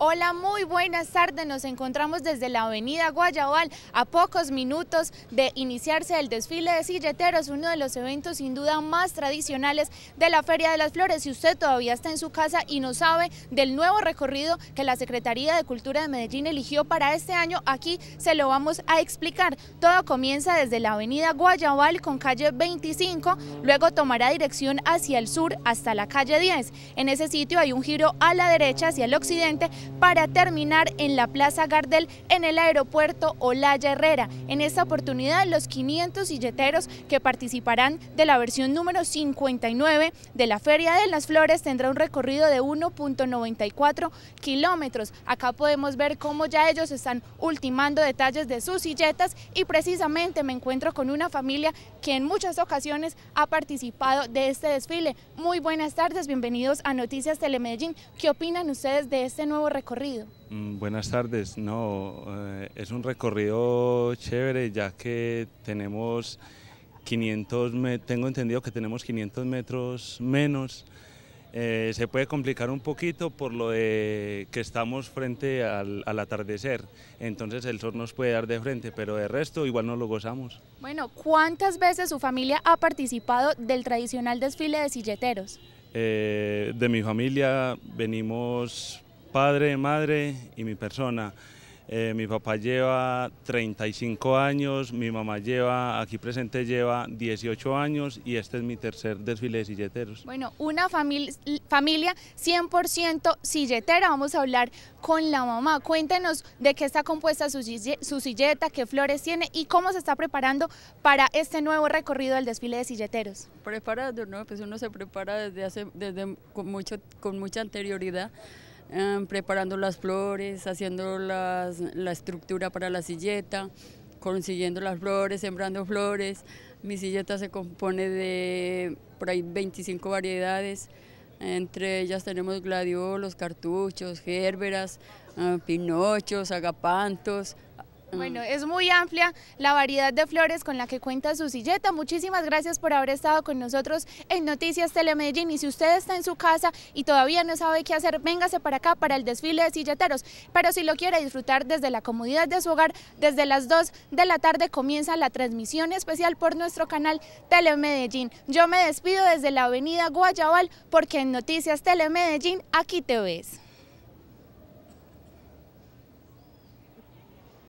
Hola, muy buenas tardes. Nos encontramos desde la avenida Guayabal a pocos minutos de iniciarse el desfile de silleteros, uno de los eventos sin duda más tradicionales de la Feria de las Flores. Si usted todavía está en su casa y no sabe del nuevo recorrido que la Secretaría de Cultura de Medellín eligió para este año, aquí se lo vamos a explicar. Todo comienza desde la avenida Guayabal con calle 25, luego tomará dirección hacia el sur hasta la calle 10. En ese sitio hay un giro a la derecha hacia el occidente para terminar en la Plaza Gardel en el aeropuerto Olaya Herrera. En esta oportunidad, los 500 silleteros que participarán de la versión número 59 de la Feria de las Flores tendrá un recorrido de 1.94 kilómetros. Acá podemos ver cómo ya ellos están ultimando detalles de sus silletas y precisamente me encuentro con una familia que en muchas ocasiones ha participado de este desfile. Muy buenas tardes, bienvenidos a Noticias Telemedellín. ¿Qué opinan ustedes de este nuevo recorrido? Mm, buenas tardes, no, eh, es un recorrido chévere ya que tenemos 500, me, tengo entendido que tenemos 500 metros menos. Eh, se puede complicar un poquito por lo de que estamos frente al, atardecer, entonces el sol nos puede dar de frente, pero de resto igual no lo gozamos. Bueno, ¿cuántas veces su familia ha participado del tradicional desfile de silleteros? Eh, de mi familia venimos padre, madre y mi persona. Eh, mi papá lleva 35 años, mi mamá lleva, aquí presente lleva 18 años y este es mi tercer desfile de silleteros. Bueno, una familia 100% silletera, vamos a hablar con la mamá. Cuéntenos de qué está compuesta su, silleta, qué flores tiene y cómo se está preparando para este nuevo recorrido del desfile de silleteros. Preparado, ¿no? Pues uno se prepara desde hace, desde mucho, con mucha anterioridad Em, preparando las flores, haciendo la estructura para la silleta, consiguiendo las flores, sembrando flores. Mi silleta se compone de por ahí 25 variedades. Entre ellas tenemos gladiolos, cartuchos, gérberas, em, pinochos, agapantos, bueno, ah. es muy amplia la variedad de flores con la que cuenta su silleta. Muchísimas gracias por haber estado con nosotros en Noticias Telemedellín. Y si usted está en su casa y todavía no sabe qué hacer, véngase para acá para el desfile de silleteros. Pero si lo quiere disfrutar desde la comodidad de su hogar, desde las 2 de la tarde comienza la transmisión especial por nuestro canal Telemedellín. Yo me despido desde la avenida Guayabal porque en Noticias Telemedellín aquí te ves.